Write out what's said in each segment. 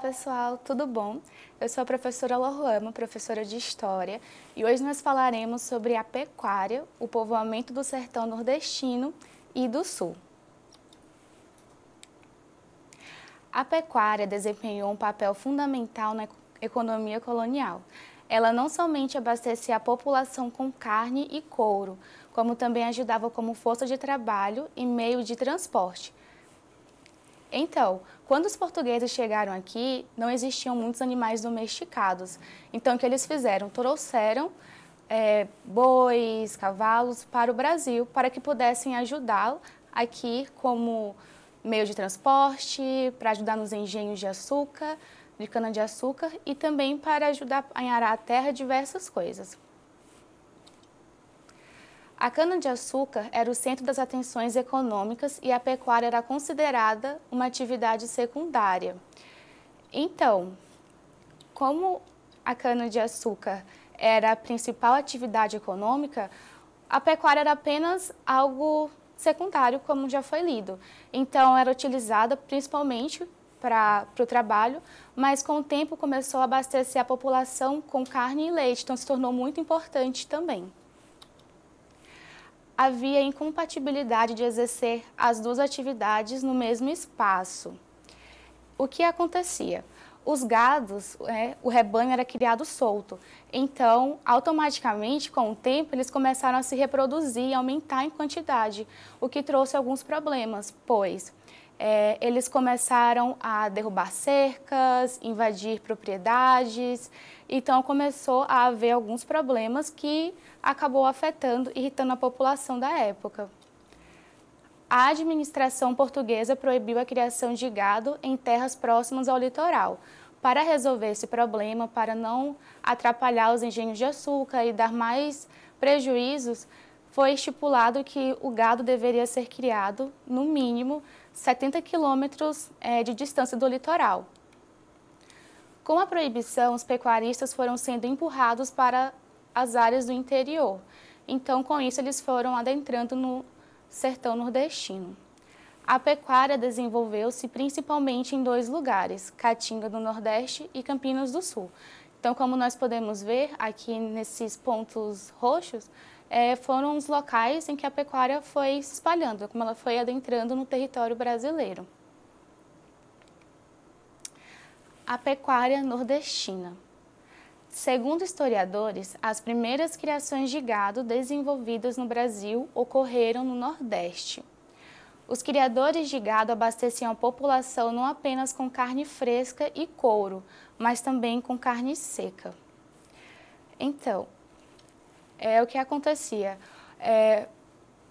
pessoal, tudo bom? Eu sou a professora Loruama, professora de História, e hoje nós falaremos sobre a pecuária, o povoamento do sertão nordestino e do sul. A pecuária desempenhou um papel fundamental na economia colonial. Ela não somente abastecia a população com carne e couro, como também ajudava como força de trabalho e meio de transporte, então, quando os portugueses chegaram aqui, não existiam muitos animais domesticados. Então, o que eles fizeram? Trouxeram é, bois, cavalos para o Brasil, para que pudessem ajudá-lo aqui como meio de transporte, para ajudar nos engenhos de açúcar, de cana-de-açúcar e também para ajudar a arar a terra diversas coisas. A cana-de-açúcar era o centro das atenções econômicas e a pecuária era considerada uma atividade secundária. Então, como a cana-de-açúcar era a principal atividade econômica, a pecuária era apenas algo secundário, como já foi lido. Então, era utilizada principalmente para o trabalho, mas com o tempo começou a abastecer a população com carne e leite, então se tornou muito importante também havia incompatibilidade de exercer as duas atividades no mesmo espaço. O que acontecia? Os gados, né, o rebanho era criado solto, então automaticamente com o tempo eles começaram a se reproduzir e aumentar em quantidade, o que trouxe alguns problemas, pois é, eles começaram a derrubar cercas, invadir propriedades, então começou a haver alguns problemas que acabou afetando, irritando a população da época. A administração portuguesa proibiu a criação de gado em terras próximas ao litoral, para resolver esse problema, para não atrapalhar os engenhos de açúcar e dar mais prejuízos, foi estipulado que o gado deveria ser criado, no mínimo, 70 quilômetros é, de distância do litoral. Com a proibição, os pecuaristas foram sendo empurrados para as áreas do interior. Então, com isso, eles foram adentrando no sertão nordestino. A pecuária desenvolveu-se principalmente em dois lugares, Caatinga do Nordeste e Campinas do Sul. Então, como nós podemos ver aqui nesses pontos roxos, é, foram os locais em que a pecuária foi se espalhando, como ela foi adentrando no território brasileiro. A pecuária nordestina. Segundo historiadores, as primeiras criações de gado desenvolvidas no Brasil ocorreram no Nordeste. Os criadores de gado abasteciam a população não apenas com carne fresca e couro, mas também com carne seca. Então, é, o que acontecia? É,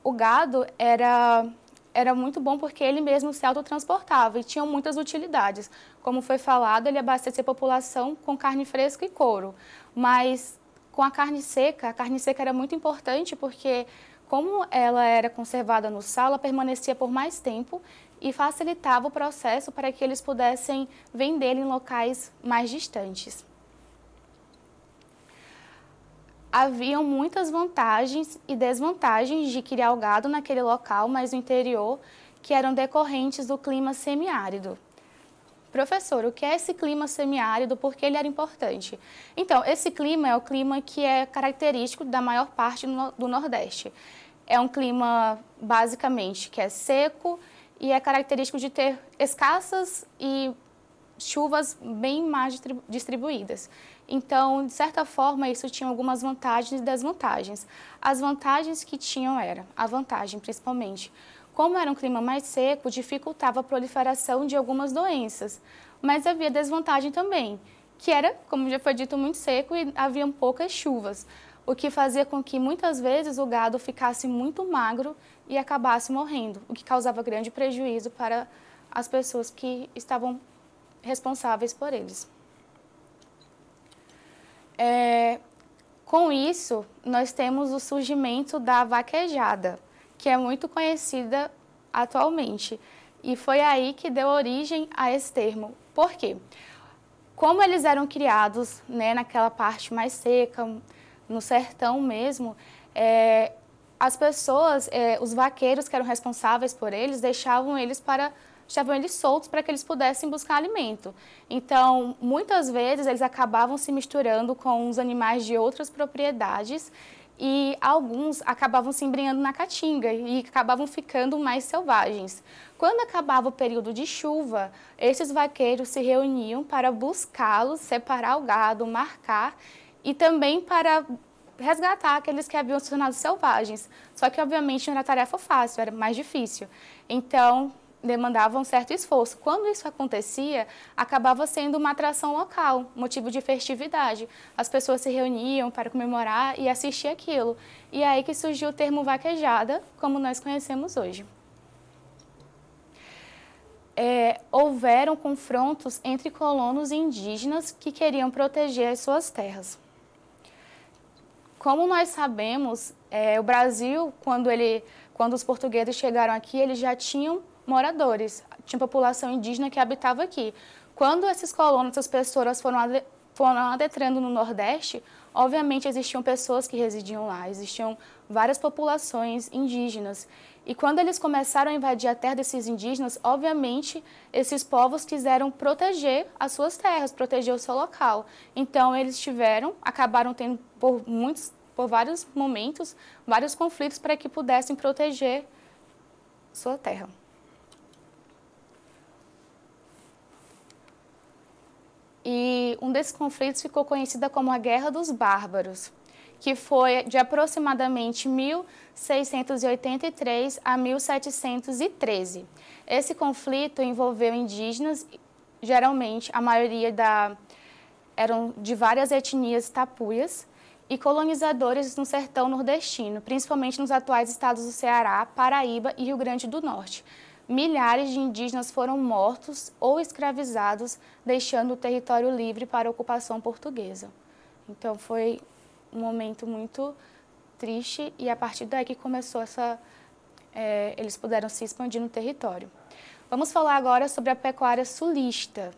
o gado era, era muito bom porque ele mesmo se autotransportava e tinha muitas utilidades. Como foi falado, ele abastecia a população com carne fresca e couro. Mas com a carne seca, a carne seca era muito importante porque como ela era conservada no sal, ela permanecia por mais tempo e facilitava o processo para que eles pudessem vendê-la em locais mais distantes haviam muitas vantagens e desvantagens de criar o gado naquele local, mas no interior, que eram decorrentes do clima semiárido. Professor, o que é esse clima semiárido? Por que ele era importante? Então, esse clima é o clima que é característico da maior parte do Nordeste. É um clima, basicamente, que é seco e é característico de ter escassas e chuvas bem mais distribuídas. Então, de certa forma, isso tinha algumas vantagens e desvantagens. As vantagens que tinham era, a vantagem principalmente, como era um clima mais seco, dificultava a proliferação de algumas doenças. Mas havia desvantagem também, que era, como já foi dito, muito seco e havia poucas chuvas, o que fazia com que muitas vezes o gado ficasse muito magro e acabasse morrendo, o que causava grande prejuízo para as pessoas que estavam responsáveis por eles. É, com isso, nós temos o surgimento da vaquejada, que é muito conhecida atualmente. E foi aí que deu origem a esse termo. Por quê? Como eles eram criados né, naquela parte mais seca, no sertão mesmo, é, as pessoas, é, os vaqueiros que eram responsáveis por eles, deixavam eles para estavam eles soltos para que eles pudessem buscar alimento. Então, muitas vezes eles acabavam se misturando com os animais de outras propriedades e alguns acabavam se embrenhando na caatinga e acabavam ficando mais selvagens. Quando acabava o período de chuva, esses vaqueiros se reuniam para buscá-los, separar o gado, marcar e também para resgatar aqueles que haviam se tornado selvagens. Só que, obviamente, não era tarefa fácil, era mais difícil. Então, demandavam certo esforço. Quando isso acontecia, acabava sendo uma atração local, motivo de festividade. As pessoas se reuniam para comemorar e assistir aquilo. E é aí que surgiu o termo vaquejada, como nós conhecemos hoje. É, houveram confrontos entre colonos e indígenas que queriam proteger as suas terras. Como nós sabemos, é, o Brasil, quando, ele, quando os portugueses chegaram aqui, eles já tinham moradores, tinha população indígena que habitava aqui. Quando esses colonos, essas pessoas foram, ade, foram adentrando no Nordeste, obviamente existiam pessoas que residiam lá, existiam várias populações indígenas. E quando eles começaram a invadir a terra desses indígenas, obviamente esses povos quiseram proteger as suas terras, proteger o seu local. Então eles tiveram, acabaram tendo por muitos, por vários momentos, vários conflitos para que pudessem proteger sua terra. E um desses conflitos ficou conhecida como a Guerra dos Bárbaros, que foi de aproximadamente 1683 a 1713. Esse conflito envolveu indígenas, geralmente a maioria da, eram de várias etnias tapuias, e colonizadores no sertão nordestino, principalmente nos atuais estados do Ceará, Paraíba e Rio Grande do Norte milhares de indígenas foram mortos ou escravizados, deixando o território livre para a ocupação portuguesa. Então foi um momento muito triste e a partir daí que começou essa é, eles puderam se expandir no território. Vamos falar agora sobre a pecuária sulista.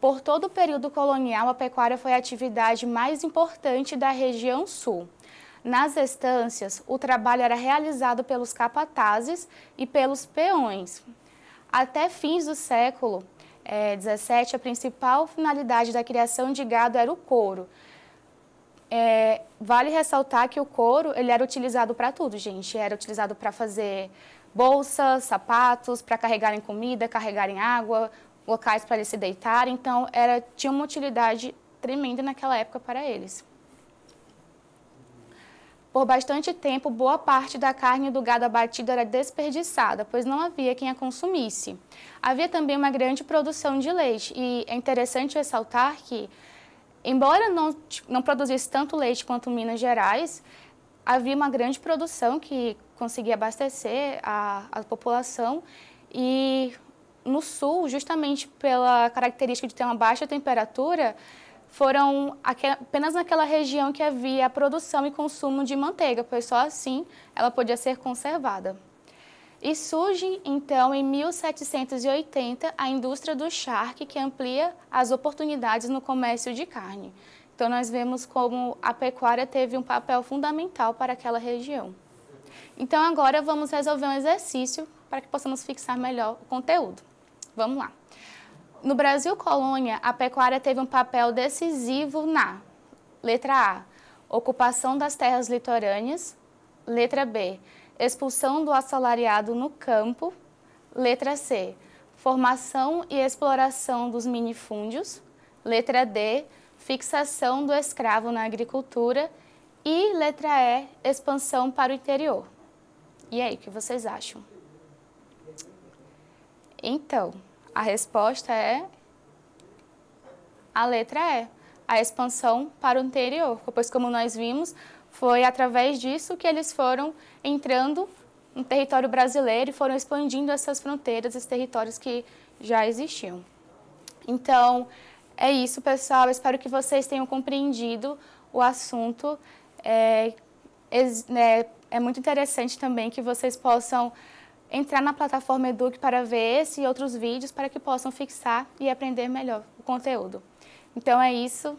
Por todo o período colonial, a pecuária foi a atividade mais importante da região sul. Nas estâncias, o trabalho era realizado pelos capatazes e pelos peões. Até fins do século XVII, eh, é, a principal finalidade da criação de gado era o couro. É, vale ressaltar que o couro ele era utilizado para tudo, gente. Era utilizado para fazer bolsas, sapatos, para carregarem comida, carregarem água, locais para eles se deitarem. Então, era, tinha uma utilidade tremenda naquela época para eles. Por bastante tempo, boa parte da carne do gado abatido era desperdiçada, pois não havia quem a consumisse. Havia também uma grande produção de leite, e é interessante ressaltar que, embora não, não produzisse tanto leite quanto Minas Gerais, havia uma grande produção que conseguia abastecer a, a população e no sul, justamente pela característica de ter uma baixa temperatura, foram apenas naquela região que havia a produção e consumo de manteiga, pois só assim ela podia ser conservada. E surge, então, em 1780, a indústria do charque, que amplia as oportunidades no comércio de carne. Então, nós vemos como a pecuária teve um papel fundamental para aquela região. Então, agora vamos resolver um exercício para que possamos fixar melhor o conteúdo. Vamos lá! No Brasil colônia, a pecuária teve um papel decisivo na letra A, ocupação das terras litorâneas, letra B, expulsão do assalariado no campo, letra C, formação e exploração dos minifúndios, letra D, fixação do escravo na agricultura e letra E, expansão para o interior. E aí, o que vocês acham? Então, a resposta é a letra E, é. a expansão para o interior, pois como nós vimos, foi através disso que eles foram entrando no território brasileiro e foram expandindo essas fronteiras, esses territórios que já existiam. Então, é isso, pessoal. espero que vocês tenham compreendido o assunto. É, é, é muito interessante também que vocês possam entrar na plataforma Eduque para ver esse e outros vídeos para que possam fixar e aprender melhor o conteúdo. Então é isso,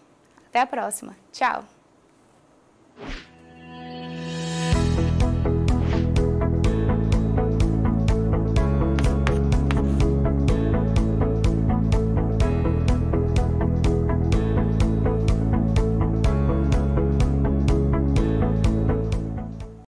até a próxima. Tchau!